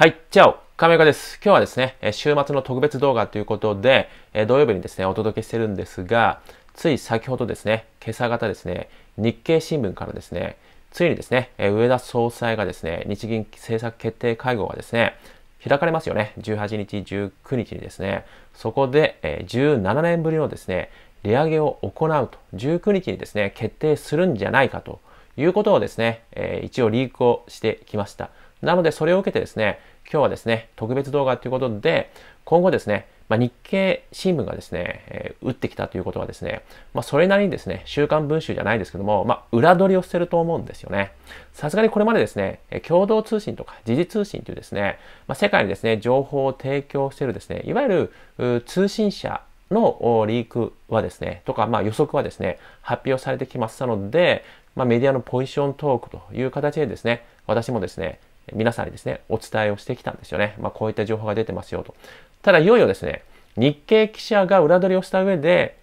はい、チャオ亀岡です。今日はですね、週末の特別動画ということで、土曜日にですね、お届けしてるんですが、つい先ほどですね、今朝方ですね、日経新聞からですね、ついにですね、上田総裁がですね、日銀政策決定会合がですね、開かれますよね。18日、19日にですね、そこで17年ぶりのですね、利上げを行うと、19日にですね、決定するんじゃないかということをですね、一応リークをしてきました。なので、それを受けてですね、今日はですね、特別動画ということで、今後ですね、まあ、日経新聞がですね、えー、打ってきたということはですね、まあ、それなりにですね、週刊文集じゃないですけども、まあ、裏取りをしてると思うんですよね。さすがにこれまでですね、共同通信とか時事通信というですね、ま世界にですね、情報を提供しているですね、いわゆる通信社のリークはですね、とか、ま予測はですね、発表されてきましたので、まメディアのポジショントークという形でですね、私もですね、皆さんにですね、お伝えをしてきたんですよね。まあ、こういった情報が出てますよと。ただ、いよいよですね、日経記者が裏取りをした上で、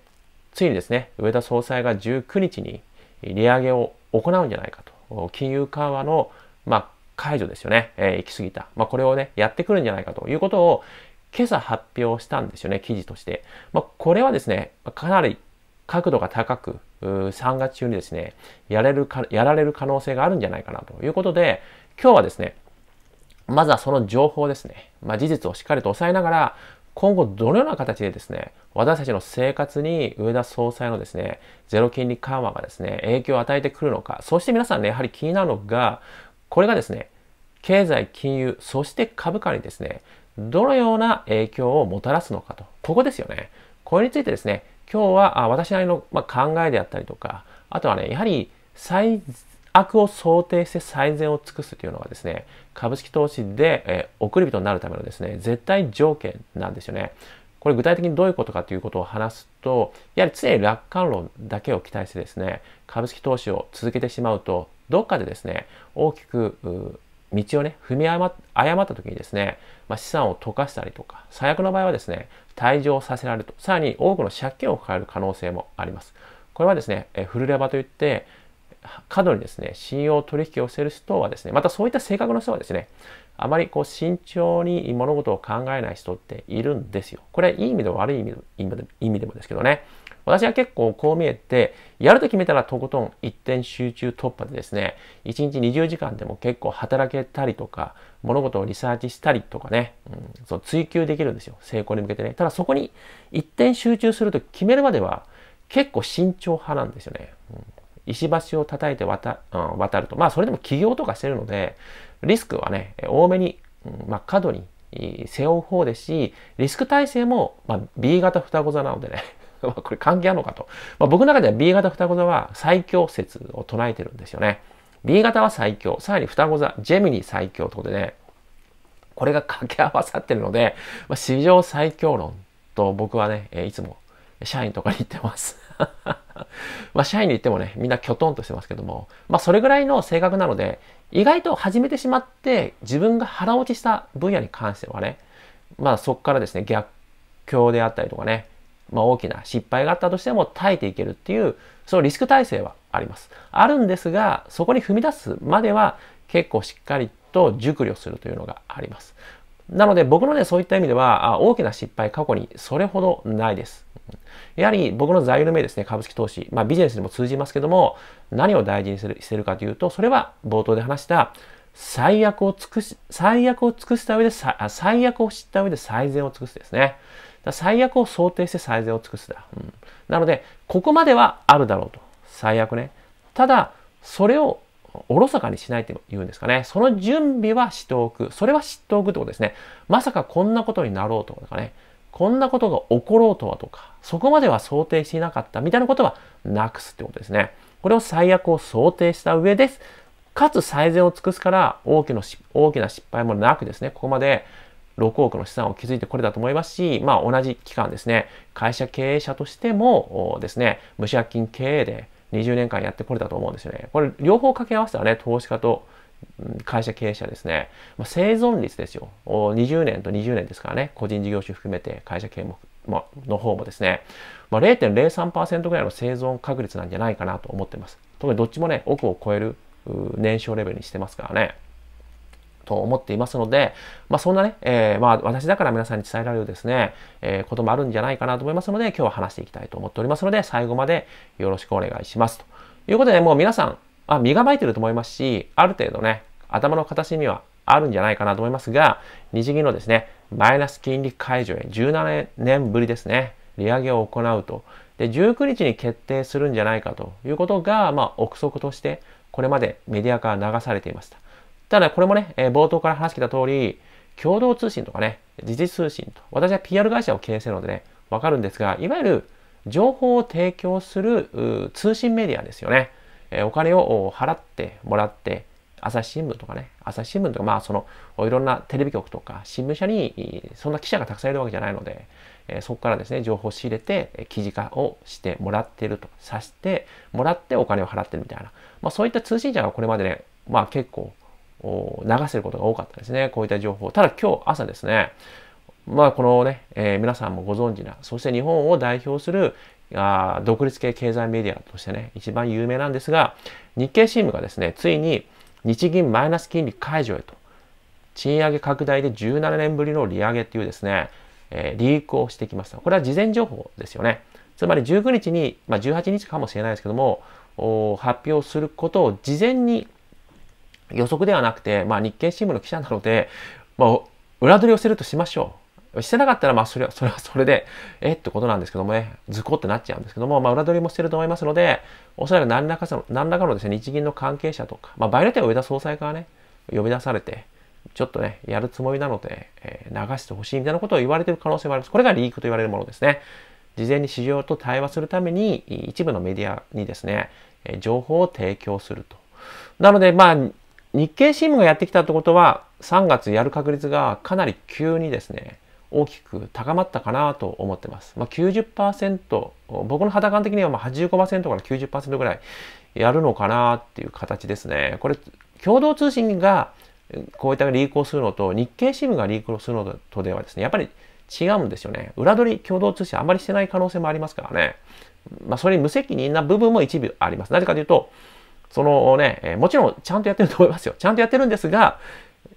ついにですね、上田総裁が19日に利上げを行うんじゃないかと。金融緩和の、まあ、解除ですよね。えー、行き過ぎた。まあ、これをね、やってくるんじゃないかということを、今朝発表したんですよね、記事として。まあ、これはですね、かなり角度が高く、3月中にですね、やれるか、やられる可能性があるんじゃないかなということで、今日はですね、まずはその情報ですね、まあ、事実をしっかりと抑えながら、今後どのような形でですね、私たちの生活に上田総裁のですね、ゼロ金利緩和がですね、影響を与えてくるのか、そして皆さんね、やはり気になるのが、これがですね、経済、金融、そして株価にですね、どのような影響をもたらすのかと、ここですよね。これについてですね、今日は私なりの考えであったりとかあとはねやはり最悪を想定して最善を尽くすというのはですね株式投資で、え送り人になるためのですね絶対条件なんですよね。これ具体的にどういうことかということを話すとやはり常に楽観論だけを期待してですね株式投資を続けてしまうとどっかでですね大きく道をね踏み誤った時にですね、まあ、資産を溶かしたりとか最悪の場合はですね退場させられると、さらに多くの借金を抱える可能性もあります。これはですね、えフルレバといって、過度にですね、信用取引をしている人はですね、またそういった性格の人はですね、あまりこう慎重に物事を考えない人っているんですよ。これいい意味でも悪い意味で意味でもですけどね。私は結構こう見えて、やると決めたらとことん一点集中突破でですね、1日20時間でも結構働けたりとか、物事をリサーチしたりとかね、うん、そう追求できるんですよ。成功に向けてね。ただそこに一点集中すると決めるまでは結構慎重派なんですよね。うん石橋を叩いて渡,、うん、渡ると。まあそれでも起業とかしてるので、リスクはね、多めに、うん、まあ過度に背負う方ですし、リスク体制も、まあ、B 型双子座なのでね、これ関係あるのかと。まあ、僕の中では B 型双子座は最強説を唱えてるんですよね。B 型は最強、さらに双子座、ジェミニ最強いうことでね、これが掛け合わさってるので、まあ、史上最強論と僕はね、いつも社員とかに言ってます。まあ、社員に言ってもね、みんなきょとんとしてますけども、まあ、それぐらいの性格なので、意外と始めてしまって、自分が腹落ちした分野に関してはね、まあ、そこからですね、逆境であったりとかね、まあ、大きな失敗があったとしても耐えていけるっていう、そのリスク体制はあります。あるんですが、そこに踏み出すまでは、結構しっかりと熟慮するというのがあります。なので僕のね、そういった意味では、大きな失敗過去にそれほどないです。やはり僕の座右の銘ですね、株式投資、まあ、ビジネスにも通じますけども、何を大事にするしてるかというと、それは冒頭で話した、最悪を尽くし、最悪を尽くした上で、最悪を知った上で最善を尽くすですね。最悪を想定して最善を尽くすだ。うん、なので、ここまではあるだろうと。最悪ね。ただ、それをおろそかにしないというんですかね。その準備はしておく。それは知っておくってことですね。まさかこんなことになろうとかね。こんなことが起ころうとはとか、そこまでは想定していなかったみたいなことはなくすってことですね。これを最悪を想定した上です。かつ最善を尽くすから大きな大きな失敗もなくですね、ここまで6億の資産を築いてこれたと思いますし、まあ同じ期間ですね、会社経営者としてもですね、無借金経営で20年間やってこれたと思うんですよね。これ両方掛け合わせたらね、投資家と会社経営者ですね、まあ、生存率ですよ。20年と20年ですからね、個人事業主含めて会社経営も、まの方もですね、まあ、0.03%ぐらいの生存確率なんじゃないかなと思ってます。特にどっちもね、億を超える年少レベルにしてますからね。と思っていますので、まあ、そんなね、えー、まあ、私だから皆さんに伝えられるですね、えー、こともあるんじゃないかなと思いますので、今日は話していきたいと思っておりますので、最後までよろしくお願いします。ということで、もう皆さん、あ、身構えてると思いますし、ある程度ね、頭の片隅はあるんじゃないかなと思いますが、日銀のですね、マイナス金利解除へ17年ぶりですね、利上げを行うと。で、19日に決定するんじゃないかということが、まあ、憶測として、これまでメディアから流されていました。ただ、これもね、え冒頭から話してた通り、共同通信とかね、時事通信と、私は PR 会社を経営するのでね、わかるんですが、いわゆる情報を提供する通信メディアですよね。えお金を払ってもらって、朝日新聞とかね、朝日新聞とか、まあその、いろんなテレビ局とか、新聞社に、そんな記者がたくさんいるわけじゃないので、えそこからですね、情報を仕入れて、記事化をしてもらってると、さしてもらってお金を払ってるみたいな、まあそういった通信社がこれまでね、まあ結構、流せることが多かったですね。こういった情報。ただ今日朝ですね、まあこのね、えー、皆さんもご存知な、そして日本を代表するあ独立系経済メディアとしてね、一番有名なんですが、日経新聞がですね、ついに日銀マイナス金利解除へと、賃上げ拡大で17年ぶりの利上げというですね、えー、リークをしてきました。これは事前情報ですよね。つまり19日に、まあ、18日かもしれないですけども、発表することを事前に予測ではなくて、まあ、日経新聞の記者なので、まあ、裏取りをするとしましょう。してなかったら、まあ、それは、それはそれで、えってことなんですけどもね、図工ってなっちゃうんですけども、まあ、裏取りもしてると思いますので、おそらく何らかの、何らかのですね、日銀の関係者とか、まあ、場合によっては上田総裁からね、呼び出されて、ちょっとね、やるつもりなので、えー、流してほしいみたいなことを言われてる可能性もあります。これがリークと言われるものですね。事前に市場と対話するために、一部のメディアにですね、え情報を提供すると。なので、まあ、日経新聞がやってきたってことは、3月やる確率がかなり急にですね、大きく高まったかなと思ってます。まあ90、僕の肌感的にはまあ85%から90%ぐらいやるのかなっていう形ですね。これ共同通信がこういったリークをするのと日経新聞がリークをするのとではですねやっぱり違うんですよね。裏取り共同通信あまりしてない可能性もありますからね。まあそれに無責任な部分も一部あります。なぜかというとそのね、もちろんちゃんとやってると思いますよ。ちゃんとやってるんですが、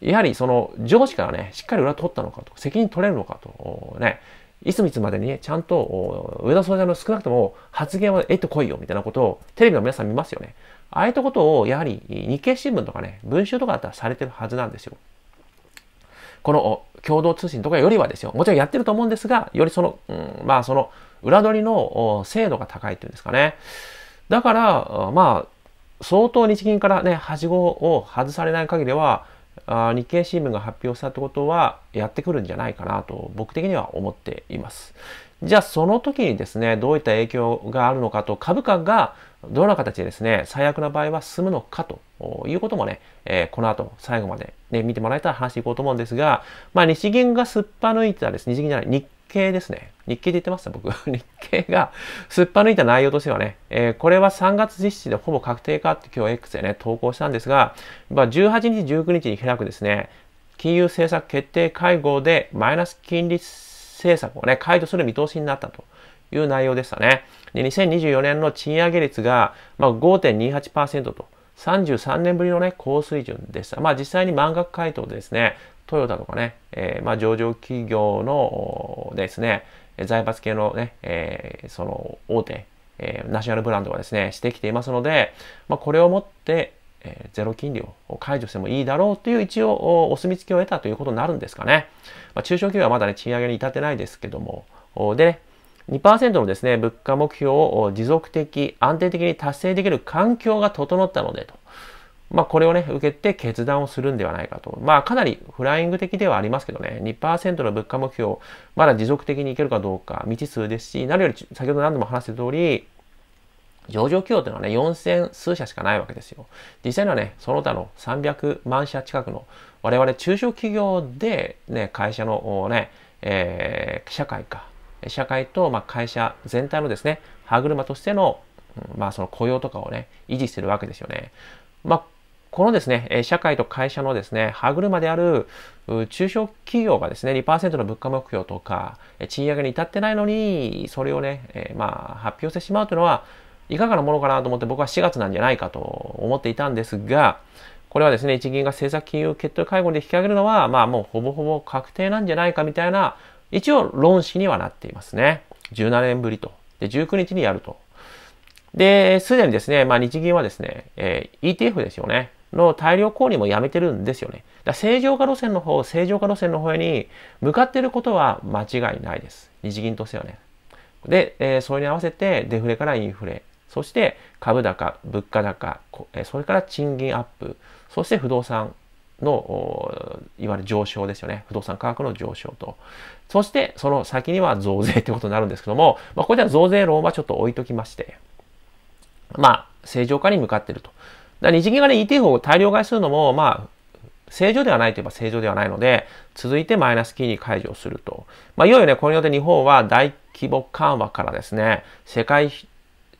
やはりその上司からね、しっかり裏取ったのかと、責任取れるのかと、ね、いついつまでにね、ちゃんと上田総裁の少なくとも発言は得てこいよみたいなことをテレビの皆さん見ますよね。ああいったことをやはり日経新聞とかね、文集とかだったらされてるはずなんですよ。この共同通信とかよりはですよ、もちろんやってると思うんですが、よりその、うん、まあその裏取りの精度が高いっていうんですかね。だから、まあ、相当日銀からね、はしごを外されない限りは、あ日経新聞が発表したってことはやってくるんじゃないかなと僕的には思っています。じゃあその時にですね、どういった影響があるのかと株価がどんな形でですね、最悪な場合は進むのかということもね、えー、この後最後まで、ね、見てもらえたら話していこうと思うんですが、まあ日銀がすっぱ抜いたですね、日銀じゃない、日経ですね。日経で言ってました、僕。日経がすっぱ抜いた内容としてはね、えー、これは3月実施でほぼ確定かって今日 X でね、投稿したんですが、まあ、18日、19日に開くですね、金融政策決定会合でマイナス金利政策をね、解除する見通しになったという内容でしたね。2024年の賃上げ率が、まあ、5.28%と。33年ぶりのね、高水準でした。まあ実際に満額回答でですね、トヨタとかね、えー、まあ、上場企業のですね、財閥系のね、えー、その大手、えー、ナショナルブランドがですね、してきていますので、まあ、これをもって、えー、ゼロ金利を解除してもいいだろうという一応お墨付きを得たということになるんですかね。まあ、中小企業はまだね、賃上げに至ってないですけども、で、ね、2%のですね、物価目標を持続的、安定的に達成できる環境が整ったのでと。まあ、これをね、受けて決断をするんではないかと。まあ、かなりフライング的ではありますけどね、2%の物価目標、まだ持続的にいけるかどうか、未知数ですし、何より先ほど何度も話した通り、上場企業というのはね、4000数社しかないわけですよ。実際にはね、その他の300万社近くの、我々中小企業で、ね、会社のね、えー、社会か、社会と、まあ、会社全体のですね、歯車としての、まあ、その雇用とかをね、維持してるわけですよね。まあこのですね、社会と会社のですね、歯車である中小企業がですね、2%の物価目標とか、賃上げに至ってないのに、それをね、えまあ、発表してしまうというのは、いかがなものかなと思って僕は4月なんじゃないかと思っていたんですが、これはですね、日銀が政策金融決定会合で引き上げるのは、まあもうほぼほぼ確定なんじゃないかみたいな、一応論旨にはなっていますね。17年ぶりと。で、19日にやると。で、すでにですね、まあ日銀はですね、えー、ETF ですよね。の大量購入もやめてるんですよね。だ正常化路線の方、正常化路線の方に向かってることは間違いないです。日銀としてはね。で、えー、それに合わせてデフレからインフレ、そして株高、物価高、それから賃金アップ、そして不動産の、いわゆる上昇ですよね。不動産価格の上昇と。そして、その先には増税ってことになるんですけども、まあ、これでは増税論はちょっと置いときまして、まあ、正常化に向かっていると。だ日銀がね、ETF を大量買いするのも、まあ、正常ではないといえば正常ではないので、続いてマイナス金利解除をすると。まあ、いよいよね、これによって日本は大規模緩和からですね、世界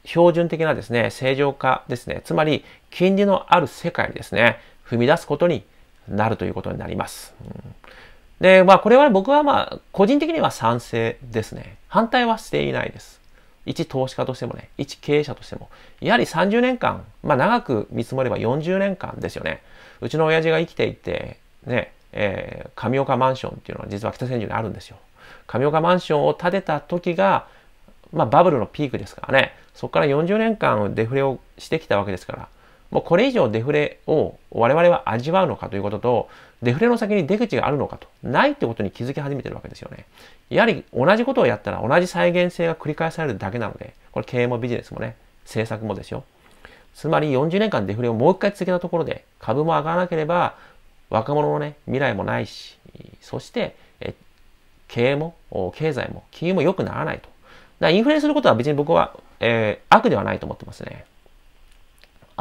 標準的なですね、正常化ですね、つまり金利のある世界にですね、踏み出すことになるということになります。うんで、まあ、これは僕はまあ、個人的には賛成ですね。反対はしていないです。一投資家としてもね、一経営者としても、やはり30年間、まあ長く見積もれば40年間ですよね。うちの親父が生きていて、ね、えー、上岡マンションっていうのは実は北千住にあるんですよ。上岡マンションを建てた時が、まあバブルのピークですからね、そこから40年間デフレをしてきたわけですから、もうこれ以上デフレを我々は味わうのかということと、デフレの先に出口があるのかと、ないってことに気づき始めてるわけですよね。やはり同じことをやったら同じ再現性が繰り返されるだけなので、これ経営もビジネスもね、政策もですよ。つまり40年間デフレをもう一回続けたところで、株も上がらなければ、若者のね、未来もないし、そして、え経営も、経済も、金融も良くならないと。だからインフレすることは別に僕は、えー、悪ではないと思ってますね。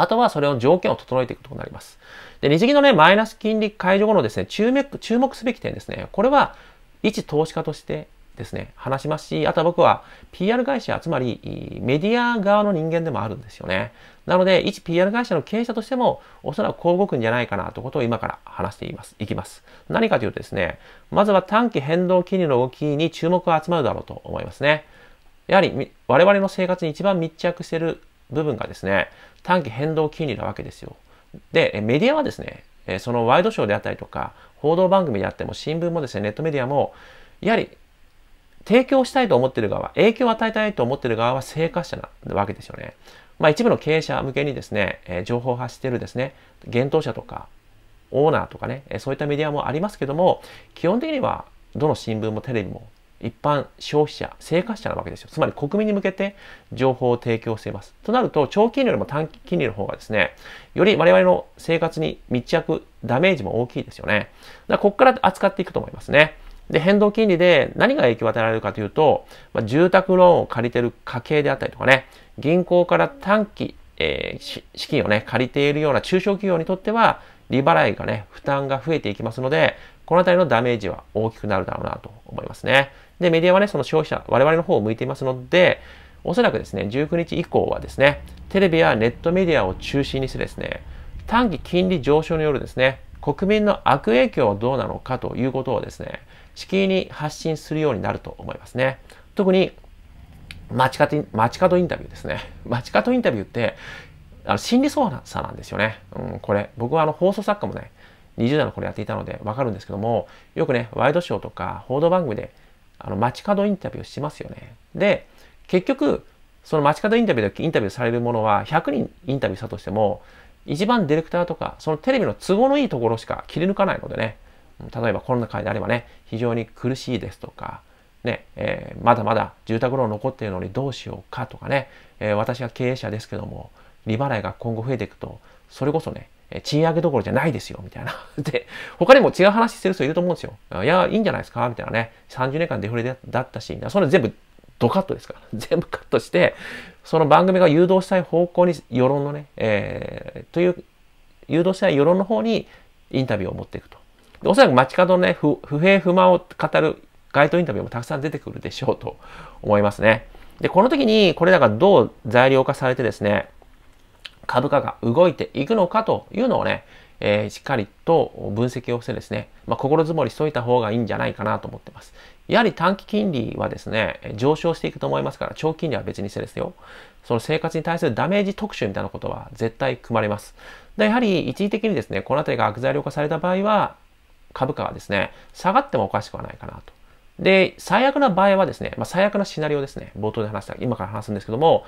あとはそれを条件を整えていくことになります。で、日銀のね、マイナス金利解除後のですね、注目、注目すべき点ですね。これは、一投資家としてですね、話しますし、あとは僕は PR 会社、つまりメディア側の人間でもあるんですよね。なので、一 PR 会社の経営者としても、おそらくこう動くんじゃないかなということを今から話しています、いきます。何かというとですね、まずは短期変動金利の動きに注目が集まるだろうと思いますね。やはり我々の生活に一番密着している部分がですね、短期変動金利なわけですよ。で、メディアはですね、そのワイドショーであったりとか、報道番組であっても、新聞もですね、ネットメディアも、やはり提供したいと思っている側、影響を与えたいと思っている側は生活者なわけですよね。まあ一部の経営者向けにですね、え情報を発しているですね、厳冬者とか、オーナーとかね、そういったメディアもありますけども、基本的にはどの新聞もテレビも一般消費者、生活者なわけですよ。つまり国民に向けて情報を提供しています。となると、長期金利よりも短期金利の方がですね、より我々の生活に密着、ダメージも大きいですよね。だからここから扱っていくと思いますね。で、変動金利で何が影響を与えられるかというと、まあ、住宅ローンを借りてる家計であったりとかね、銀行から短期、えー、資金をね、借りているような中小企業にとっては、利払いがね、負担が増えていきますので、この辺りのダメージは大きくなるだろうなと思いますね。で、メディアはね、その消費者、我々の方を向いていますので、おそらくですね、19日以降はですね、テレビやネットメディアを中心にしてですね、短期金利上昇によるですね、国民の悪影響はどうなのかということをですね、地球に発信するようになると思いますね。特に、街角街角インタビューですね。街角インタビューって、あの心理操作なんですよね。うん、これ、僕はあの放送作家もね、20代の頃やっていたので分かるんですけども、よくね、ワイドショーとか報道番組であの、街角インタビューしますよね。で、結局、その街角インタビューでインタビューされるものは、100人インタビューしたとしても、一番ディレクターとか、そのテレビの都合のいいところしか切り抜かないのでね、例えばコロナ禍であればね、非常に苦しいですとか、ね、えー、まだまだ住宅ローン残っているのにどうしようかとかね、えー、私は経営者ですけども、利払いが今後増えていくと、それこそね、え賃上げどころじゃないですよ、みたいな。で、他にも違う話してる人いると思うんですよ。いや、いいんじゃないですかみたいなね。30年間デフレだったし、それ全部ドカットですから。全部カットして、その番組が誘導したい方向に世論のね、えー、という、誘導したい世論の方にインタビューを持っていくと。おそらく街角のね不、不平不満を語る街頭インタビューもたくさん出てくるでしょうと思いますね。で、この時にこれらがどう材料化されてですね、株価が動いていくのかというのをね、えー、しっかりと分析をしてですね、まあ、心づもりしといた方がいいんじゃないかなと思ってます。やはり短期金利はですね、上昇していくと思いますから、長期金利は別にしてですよ、その生活に対するダメージ特集みたいなことは絶対組まれます。で、やはり一時的にですね、この辺りが悪材料化された場合は、株価はですね、下がってもおかしくはないかなと。で、最悪な場合はですね、まあ、最悪なシナリオですね、冒頭で話した、今から話すんですけども、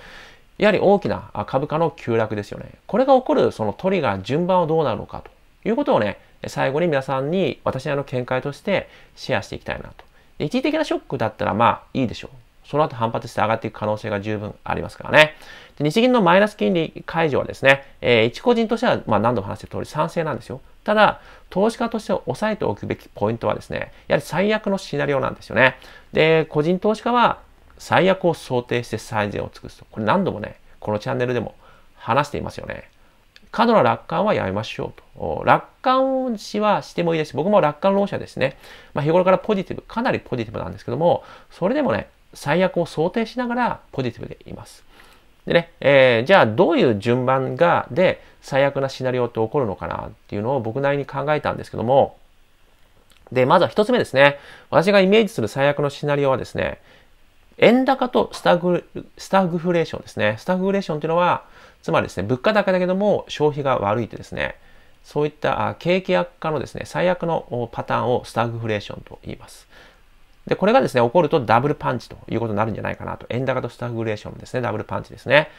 やはり大きな株価の急落ですよね。これが起こるそのトリガー順番はどうなるのかということをね、最後に皆さんに私の見解としてシェアしていきたいなと。一時的なショックだったらまあいいでしょう。その後反発して上がっていく可能性が十分ありますからね。で日銀のマイナス金利解除はですね、えー、一個人としては、まあ、何度も話して通り賛成なんですよ。ただ、投資家として抑えておくべきポイントはですね、やはり最悪のシナリオなんですよね。で、個人投資家は最悪を想定して最善を尽くすと。これ何度もね、このチャンネルでも話していますよね。過度な楽観はやめましょうと。楽観視はしてもいいです僕も楽観論者ですね。まあ、日頃からポジティブ、かなりポジティブなんですけども、それでもね、最悪を想定しながらポジティブでいます。でね、えー、じゃあどういう順番が、で、最悪なシナリオって起こるのかなっていうのを僕なりに考えたんですけども、で、まずは一つ目ですね。私がイメージする最悪のシナリオはですね、円高とスタグスタグフレーションですね。スタグフレーションというのは、つまりですね、物価高だけども消費が悪いとですね、そういった景気悪化のですね、最悪のパターンをスタグフレーションと言います。で、これがですね、起こるとダブルパンチということになるんじゃないかなと。円高とスタグフレーションですね、ダブルパンチですね。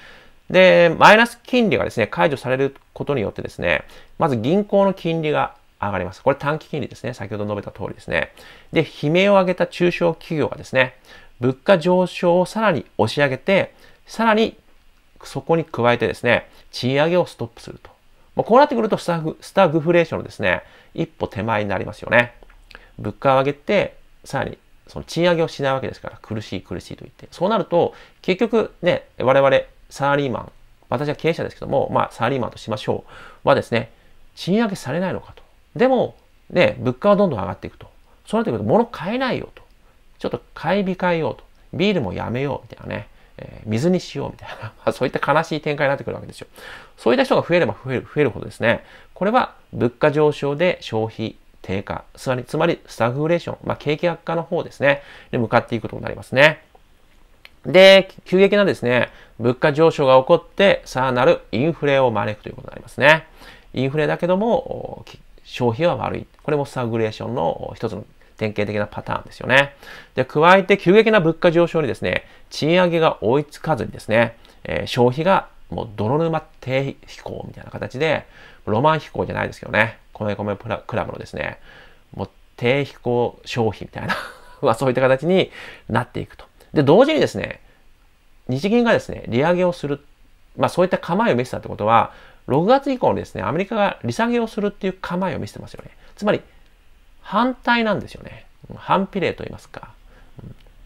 で、マイナス金利がですね、解除されることによってですね、まず銀行の金利が上がります。これ短期金利ですね。先ほど述べた通りですね。で、悲鳴を上げた中小企業がですね、物価上昇をさらに押し上げて、さらにそこに加えてですね、賃上げをストップすると。まこうなってくるとスタグ、スタグフレーションのですね、一歩手前になりますよね。物価を上げて、さらにその賃上げをしないわけですから、苦しい苦しいと言って。そうなると、結局ね、我々サラリーマン、私は経営者ですけども、まあサラリーマンとしましょう、はですね、賃上げされないのかと。でも、ね、物価はどんどん上がっていくと。そうなってくると、物買えないよと。ちょっと買い控えようと。ビールもやめようみたいなね。えー、水にしようみたいな。まそういった悲しい展開になってくるわけですよ。そういった人が増えれば増える増えるほどですね。これは物価上昇で消費低下、つまり、つまりスタグフレーション、まあ、景気悪化の方ですね、で、向かっていくことになりますね。で、急激なですね、物価上昇が起こって、さらなるインフレを招くということになりますね。インフレだけども、消費は悪い。これもスタグレーションの一つの典型的なパターンですよね。で、加えて急激な物価上昇にですね、賃上げが追いつかずにですね、えー、消費がもう泥沼低飛行みたいな形で、ロマン飛行じゃないですけどね、米米プラクラブのですね、もう低飛行消費みたいな まあそういった形になっていくと。で、同時にですね、日銀がですね、利上げをする、まあそういった構えを見せたってことは、6月以降にですね、アメリカが利下げをするっていう構えを見せてますよね。つまり、反対なんですよね。反比例と言いますか。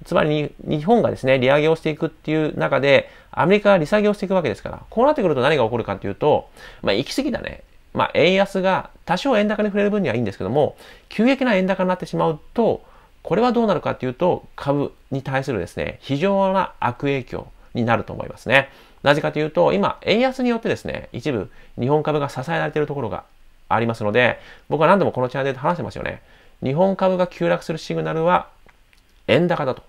つまり日本がですね、利上げをしていくっていう中で、アメリカが利下げをしていくわけですから、こうなってくると何が起こるかというと、まあ、行き過ぎたね、まあ、円安が多少円高に触れる分にはいいんですけども、急激な円高になってしまうと、これはどうなるかというと、株に対するですね、非常な悪影響になると思いますね。なぜかというと、今、円安によってですね、一部日本株が支えられているところがありますので、僕は何度もこのチャンネルで話してますよね。日本株が急落するシグナルは円高だと。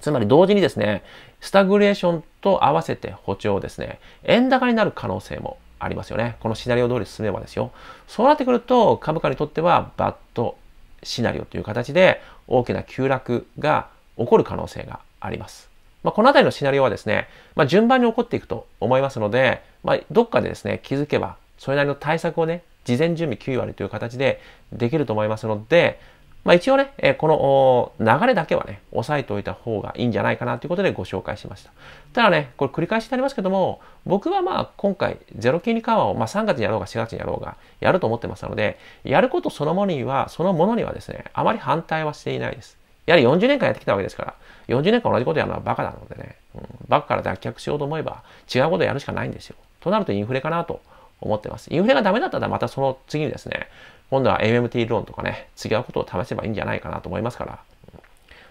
つまり同時にですね、スタグレーションと合わせて歩調ですね、円高になる可能性もありますよね。このシナリオ通り進めばですよ。そうなってくると株価にとってはバッドシナリオという形で大きな急落が起こる可能性があります。まあ、この辺りのシナリオはですね、まあ、順番に起こっていくと思いますので、まあ、どっかでですね、気づけばそれなりの対策をね、事前準備9割という形でできると思いますので、まあ、一応ね、えこの流れだけはね、押さえておいた方がいいんじゃないかなということでご紹介しました。ただね、これ繰り返しになりますけども、僕はまあ今回ゼロ金利緩和を、まあ、3月にやろうが4月にやろうがやると思ってますので、やることそのものには、そのものにはですね、あまり反対はしていないです。やはり40年間やってきたわけですから、40年間同じことやるのはバカなのでね、うん、バカから脱却しようと思えば違うことをやるしかないんですよ。となるとインフレかなと思ってます。インフレがダメだったらまたその次にですね、今度は MMT ローンとかね、違うことを試せばいいんじゃないかなと思いますから、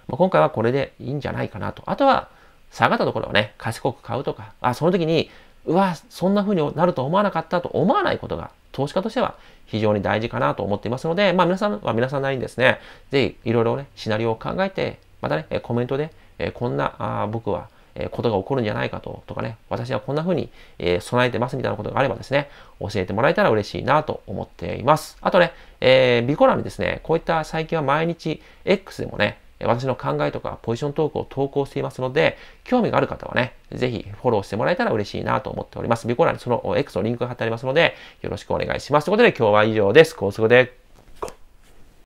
まあ、今回はこれでいいんじゃないかなと。あとは、下がったところをね、賢く買うとか、あ、その時に、うわ、そんな風になると思わなかったと思わないことが、投資家としては非常に大事かなと思っていますので、まあ皆さんは皆さんなりにですね、ぜひいろいろね、シナリオを考えて、またね、コメントで、こんな、あ僕はえことが起こるんじゃないかと、とかね、私はこんな風に、え備えてますみたいなことがあればですね、教えてもらえたら嬉しいなと思っています。あとね、えー、ビコラにですね、こういった最近は毎日 X でもね、私の考えとかポジショントークを投稿していますので、興味がある方はね、ぜひフォローしてもらえたら嬉しいなと思っております。ビコラにその X のリンクが貼ってありますので、よろしくお願いします。ということで今日は以上です。高速で